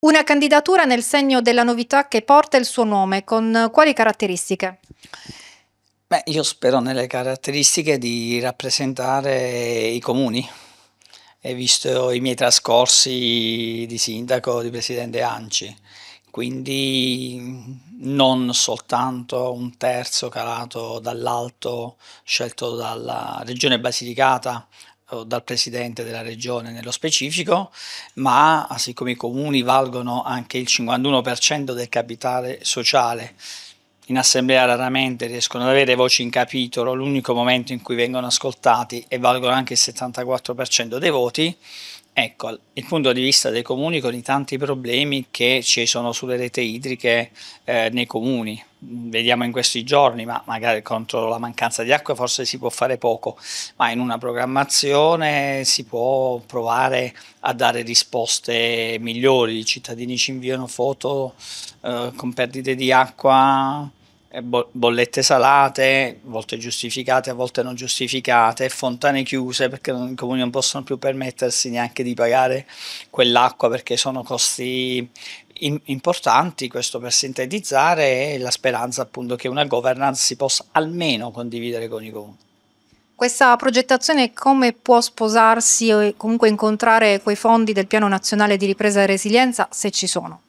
Una candidatura nel segno della novità che porta il suo nome, con quali caratteristiche? Beh, io spero nelle caratteristiche di rappresentare i comuni, e visto i miei trascorsi di sindaco, di presidente ANCI, quindi non soltanto un terzo calato dall'alto scelto dalla regione Basilicata o dal presidente della regione nello specifico, ma siccome i comuni valgono anche il 51% del capitale sociale, in assemblea raramente riescono ad avere voci in capitolo, l'unico momento in cui vengono ascoltati e valgono anche il 74% dei voti, Ecco, il punto di vista dei comuni con i tanti problemi che ci sono sulle reti idriche eh, nei comuni, vediamo in questi giorni, ma magari contro la mancanza di acqua forse si può fare poco, ma in una programmazione si può provare a dare risposte migliori, i cittadini ci inviano foto eh, con perdite di acqua eh, bo- bollette salate, a volte giustificate, a volte non giustificate, fontane chiuse perché i comuni non possono più permettersi neanche di pagare quell'acqua perché sono costi in- importanti. Questo per sintetizzare e la speranza appunto che una governance si possa almeno condividere con i comuni. Questa progettazione come può sposarsi o comunque incontrare quei fondi del Piano Nazionale di Ripresa e Resilienza se ci sono?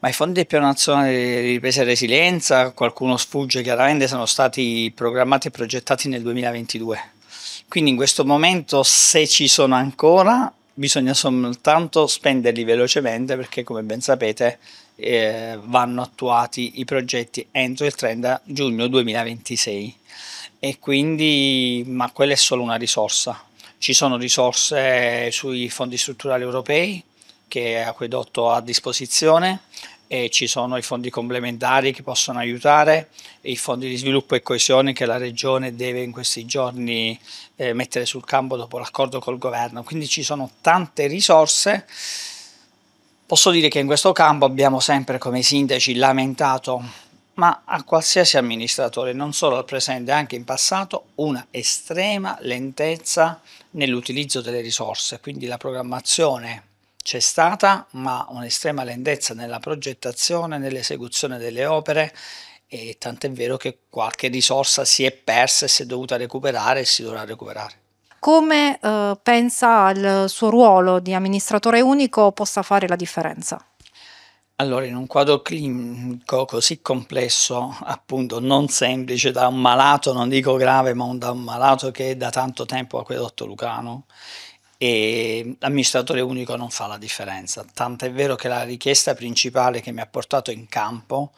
Ma i fondi del piano nazionale di ripresa e resilienza, qualcuno sfugge chiaramente, sono stati programmati e progettati nel 2022. Quindi in questo momento se ci sono ancora bisogna soltanto spenderli velocemente perché come ben sapete eh, vanno attuati i progetti entro il 30 giugno 2026 e quindi ma quella è solo una risorsa ci sono risorse sui fondi strutturali europei che Acquedotto ha a disposizione e ci sono i fondi complementari che possono aiutare, i fondi di sviluppo e coesione che la Regione deve in questi giorni eh, mettere sul campo dopo l'accordo col governo. Quindi ci sono tante risorse. Posso dire che in questo campo abbiamo sempre come sindaci lamentato, ma a qualsiasi amministratore, non solo al presente, anche in passato, una estrema lentezza nell'utilizzo delle risorse, quindi la programmazione c'è stata, ma un'estrema lentezza nella progettazione, nell'esecuzione delle opere e tant'è vero che qualche risorsa si è persa e si è dovuta recuperare e si dovrà recuperare. Come eh, pensa al suo ruolo di amministratore unico possa fare la differenza? Allora, in un quadro clinico così complesso, appunto non semplice, da un malato, non dico grave, ma un, da un malato che è da tanto tempo a quell'otto Lucano, e l'amministratore unico non fa la differenza. Tant'è vero che la richiesta principale che mi ha portato in campo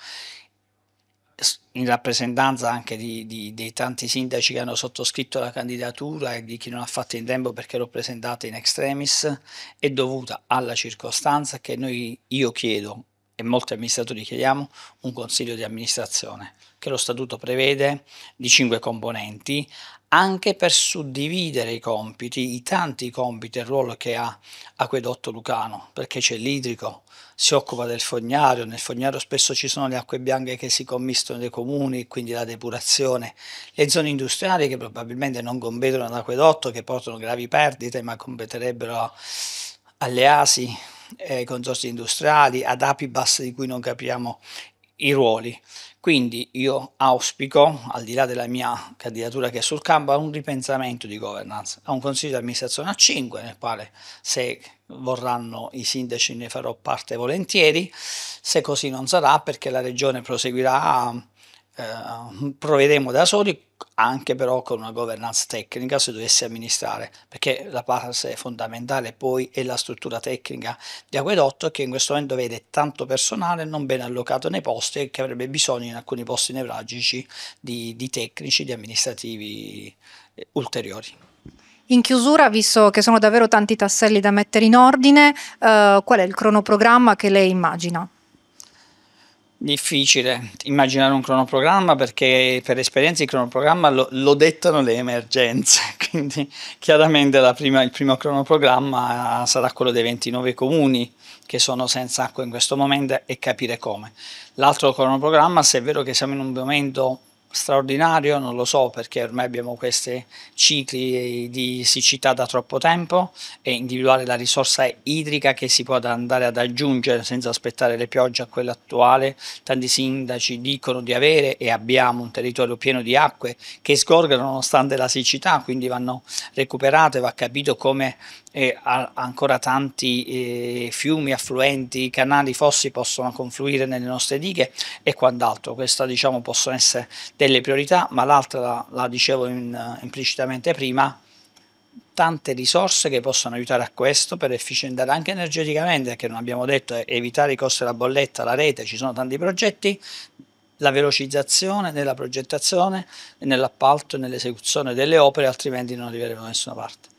in rappresentanza anche di, di, dei tanti sindaci che hanno sottoscritto la candidatura e di chi non ha fatto in tempo perché l'ho presentata in extremis, è dovuta alla circostanza che noi, io chiedo e molti amministratori chiediamo un consiglio di amministrazione che lo statuto prevede di cinque componenti anche per suddividere i compiti, i tanti compiti e il ruolo che ha Acquedotto Lucano, perché c'è l'idrico, si occupa del fognario, nel fognario spesso ci sono le acque bianche che si commistono nei comuni, quindi la depurazione, le zone industriali che probabilmente non competono all'acquedotto, che portano gravi perdite, ma competerebbero alle ASI, eh, consorsi industriali, ad Apibas di cui non capiamo i ruoli. Quindi io auspico, al di là della mia candidatura che è sul campo, a un ripensamento di governance, a un consiglio di amministrazione a 5, nel quale se vorranno i sindaci ne farò parte volentieri, se così non sarà perché la regione proseguirà A, eh, da soli anche però con una governance tecnica se dovessi amministrare perché la parte fondamentale poi è la struttura tecnica di Acquedotto che in questo momento vede tanto personale non ben allocato nei posti e che avrebbe bisogno in alcuni posti nevralgici di, di tecnici, di amministrativi eh, ulteriori. In chiusura, visto che sono davvero tanti tasselli da mettere in ordine, eh, qual è il cronoprogramma che lei immagina? Difficile immaginare un cronoprogramma perché per esperienza il cronoprogramma lo, lo dettano le emergenze, quindi chiaramente prima, il primo cronoprogramma eh, sarà quello dei 29 comuni che sono senza acqua in questo momento e capire come. L'altro cronoprogramma, se è vero che siamo in un momento straordinario, non lo so perché ormai abbiamo questi cicli di siccità da troppo tempo e individuare la risorsa idrica che si può andare ad aggiungere senza aspettare le piogge a quella attuale. Tanti sindaci dicono di avere e abbiamo un territorio pieno di acque che sgorgano nonostante la siccità, quindi vanno recuperate, va capito come eh, ancora tanti eh, fiumi, affluenti, canali, fossi possono confluire nelle nostre dighe e quant'altro. Questa diciamo possono essere delle priorità, ma l'altra la, la dicevo in, uh, implicitamente prima, tante risorse che possono aiutare a questo per efficientare anche energeticamente, che non abbiamo detto, eh, evitare i costi della bolletta, la rete, ci sono tanti progetti, la velocizzazione nella progettazione, nell'appalto e nell'esecuzione delle opere, altrimenti non arriveremo da nessuna parte.